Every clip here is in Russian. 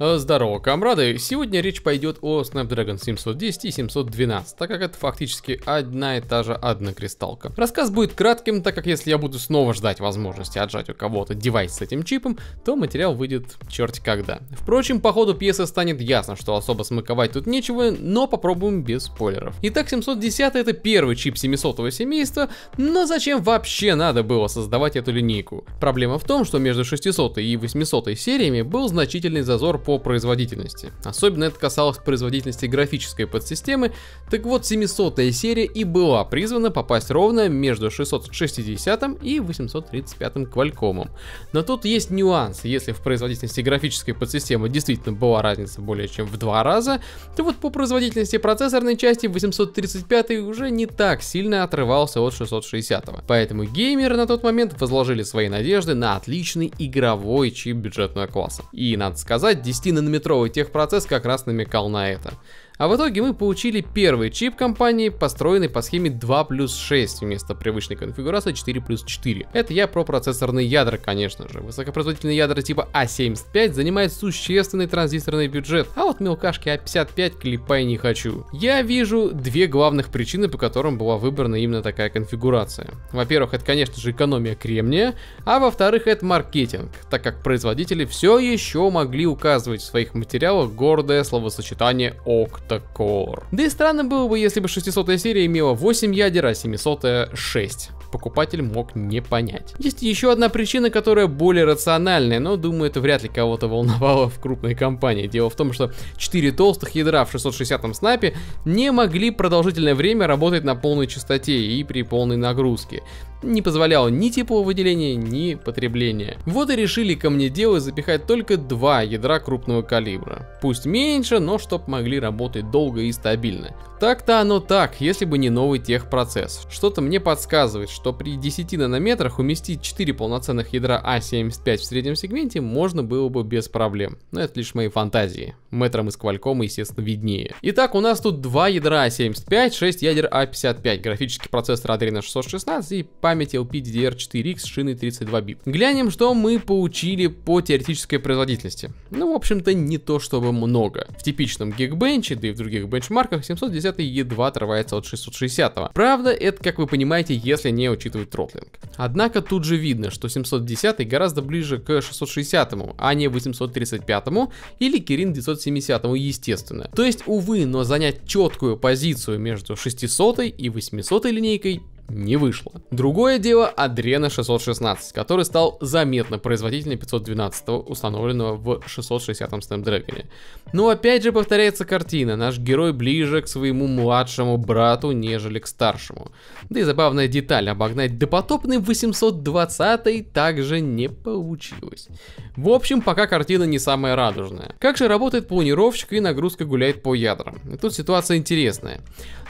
Э, здорово, комрады! Сегодня речь пойдет о Snapdragon 710 и 712, так как это фактически одна и та же одна кристалка. Рассказ будет кратким, так как если я буду снова ждать возможности отжать у кого-то девайс с этим чипом, то материал выйдет черти когда. Впрочем, по ходу пьесы станет ясно, что особо смаковать тут нечего, но попробуем без спойлеров. Итак, 710 это первый чип 700 семейства, но зачем вообще надо было создавать эту линейку? Проблема в том, что между 600 и 800 сериями был значительный зазор по производительности. Особенно это касалось производительности графической подсистемы, так вот 700 серия и была призвана попасть ровно между 660 и 835 квалькомом. Но тут есть нюанс, если в производительности графической подсистемы действительно была разница более чем в два раза, то вот по производительности процессорной части 835 уже не так сильно отрывался от 660. Поэтому геймеры на тот момент возложили свои надежды на отличный игровой чип бюджетного класса. И надо сказать, 10-нанометровый техпроцесс как раз намекал на это. А в итоге мы получили первый чип компании, построенный по схеме 2 плюс 6 вместо привычной конфигурации 4 плюс 4. Это я про процессорные ядра, конечно же. Высокопроизводительные ядра типа А75 занимают существенный транзисторный бюджет, а вот мелкашки А55 клепай не хочу. Я вижу две главных причины, по которым была выбрана именно такая конфигурация. Во-первых, это, конечно же, экономия кремния, а во-вторых, это маркетинг, так как производители все еще могли указывать в своих материалах гордое словосочетание «ОК Core. Да и странно было бы, если бы 600 серия имела 8 ядер, а 700 6 покупатель мог не понять. Есть еще одна причина, которая более рациональная, но думаю, это вряд ли кого-то волновало в крупной компании. Дело в том, что 4 толстых ядра в 660 м снапе не могли продолжительное время работать на полной частоте и при полной нагрузке. Не позволяло ни теплого выделения, ни потребления. Вот и решили ко мне камнеделы запихать только два ядра крупного калибра. Пусть меньше, но чтоб могли работать долго и стабильно. Так-то оно так, если бы не новый техпроцесс. Что-то мне подсказывает, что при 10 нанометрах уместить 4 полноценных ядра А75 в среднем сегменте можно было бы без проблем. Но это лишь мои фантазии. Метром и Сквальком, естественно, виднее. Итак, у нас тут 2 ядра А75, 6 ядер А55, графический процессор Adreno 616 и память LPDDR4X шины 32 бит. Глянем, что мы получили по теоретической производительности. Ну, в общем-то, не то чтобы много. В типичном Geekbench, да и в других бенчмарках 710 едва отрывается от 660. Правда, это, как вы понимаете, если не не учитывать тротлинг. Однако тут же видно, что 710 гораздо ближе к 660, а не 835 или Kirin 970, естественно. То есть, увы, но занять четкую позицию между 600 и 800 линейкой не вышло. Другое дело Adreno 616, который стал заметно производительнее 512, установленного в 660 м Snapdragon. Но опять же повторяется картина, наш герой ближе к своему младшему брату, нежели к старшему. Да и забавная деталь, обогнать допотопный 820 также не получилось. В общем, пока картина не самая радужная. Как же работает планировщик и нагрузка гуляет по ядрам? тут ситуация интересная.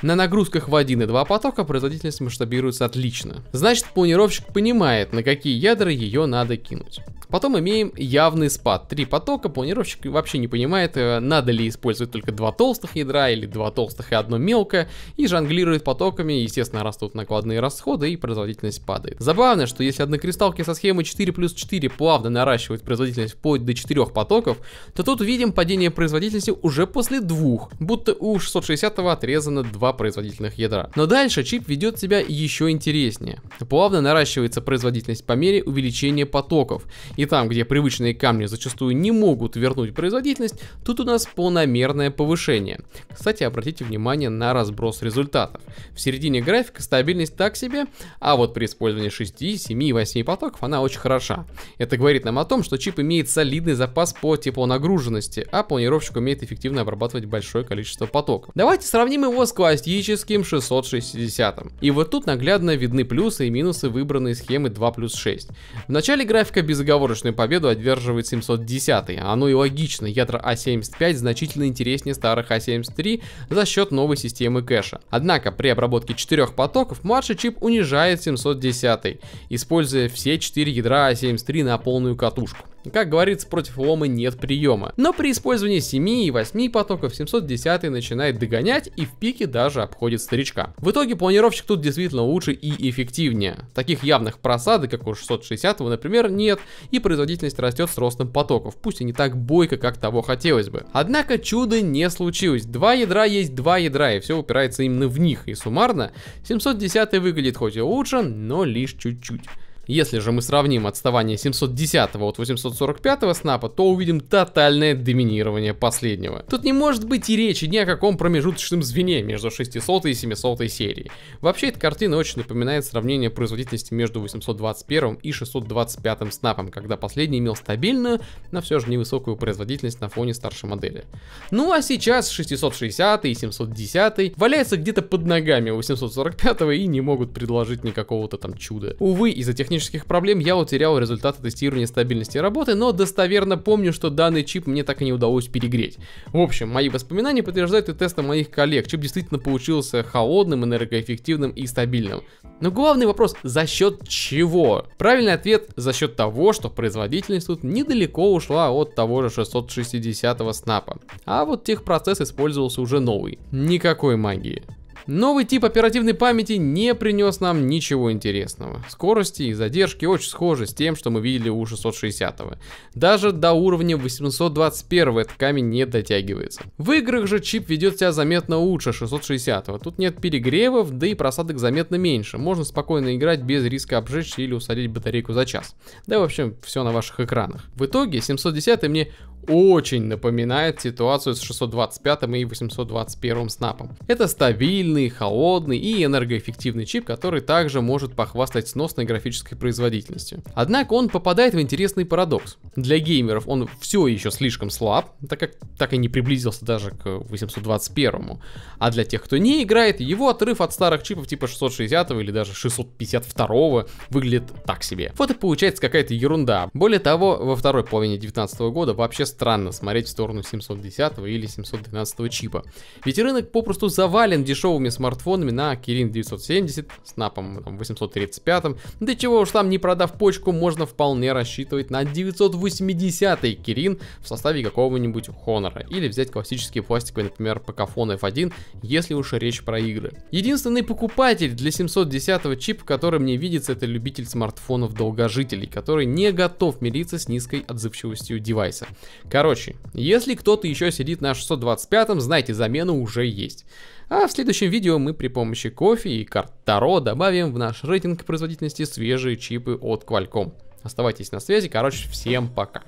На нагрузках в один и два потока производительность масштабируется отлично. Значит, планировщик понимает, на какие ядра ее надо кинуть. Потом имеем явный спад. Три потока, планировщик вообще не понимает, э, надо ли использовать только два толстых ядра или два толстых и одно мелкое, и жонглирует потоками, естественно, растут накладные расходы и производительность падает. Забавно, что если однокристалки со схемы 4 плюс 4 плавно наращивают производительность производительность вплоть до 4 потоков, то тут видим падение производительности уже после двух, будто у 660 отрезано два производительных ядра. Но дальше чип ведет себя еще интереснее. Плавно наращивается производительность по мере увеличения потоков, и там, где привычные камни зачастую не могут вернуть производительность, тут у нас полномерное повышение. Кстати, обратите внимание на разброс результатов. В середине графика стабильность так себе, а вот при использовании 6, 7 и 8 потоков она очень хороша. Это говорит нам о том, что чип чип имеет солидный запас по теплонагруженности, а планировщик умеет эффективно обрабатывать большое количество потоков. Давайте сравним его с классическим 660. И вот тут наглядно видны плюсы и минусы выбранной схемы 2 плюс 6. В начале графика безоговорочную победу одерживает 710, оно и логично, ядра a а 75 значительно интереснее старых a а 73 за счет новой системы кэша. Однако при обработке 4 потоков младший чип унижает 710, используя все 4 ядра a а 73 на полную катушку. Как говорится, против лома нет приема. Но при использовании 7 и 8 потоков 710 начинает догонять и в пике даже обходит старичка. В итоге планировщик тут действительно лучше и эффективнее. Таких явных просадок, как у 660, например, нет, и производительность растет с ростом потоков, пусть и не так бойко, как того хотелось бы. Однако чудо не случилось. Два ядра есть два ядра, и все упирается именно в них, и суммарно 710 выглядит хоть и лучше, но лишь чуть-чуть. Если же мы сравним отставание 710 от 845 снапа, то увидим тотальное доминирование последнего. Тут не может быть и речи ни о каком промежуточном звене между 600 и 700 серии. Вообще, эта картина очень напоминает сравнение производительности между 821 и 625 снапом, когда последний имел стабильную, но все же невысокую производительность на фоне старшей модели. Ну а сейчас 660 и 710 валяются где-то под ногами 845 и не могут предложить никакого-то там чуда. Увы, из-за технических технических проблем я утерял результаты тестирования стабильности работы, но достоверно помню, что данный чип мне так и не удалось перегреть. В общем, мои воспоминания подтверждают и тесты моих коллег. Чип действительно получился холодным, энергоэффективным и стабильным. Но главный вопрос, за счет чего? Правильный ответ, за счет того, что производительность тут недалеко ушла от того же 660 го снапа. А вот техпроцесс использовался уже новый. Никакой магии. Новый тип оперативной памяти не принес нам ничего интересного. Скорости и задержки очень схожи с тем, что мы видели у 660. -го. Даже до уровня 821 этот камень не дотягивается. В играх же чип ведет себя заметно лучше 660. -го. Тут нет перегревов, да и просадок заметно меньше. Можно спокойно играть без риска обжечь или усадить батарейку за час. Да, в общем, все на ваших экранах. В итоге 710 мне очень напоминает ситуацию с 625 и 821 снапом. Это стабильный, холодный и энергоэффективный чип, который также может похвастать сносной графической производительностью. Однако он попадает в интересный парадокс. Для геймеров он все еще слишком слаб, так как так и не приблизился даже к 821. А для тех, кто не играет, его отрыв от старых чипов типа 660 или даже 652 выглядит так себе. Вот и получается какая-то ерунда. Более того, во второй половине 2019 года вообще странно смотреть в сторону 710 или 712 чипа. Ведь рынок попросту завален дешевыми смартфонами на Kirin 970, Snap 835, для чего уж там не продав почку, можно вполне рассчитывать на 980 Kirin в составе какого-нибудь Honor, или взять классические пластиковые, например, Pocophone F1, если уж речь про игры. Единственный покупатель для 710 чипа, который мне видится, это любитель смартфонов-долгожителей, который не готов мириться с низкой отзывчивостью девайса. Короче, если кто-то еще сидит на 625, м знайте, замена уже есть. А в следующем видео мы при помощи кофе и карт Таро добавим в наш рейтинг производительности свежие чипы от Qualcomm. Оставайтесь на связи, короче, всем пока.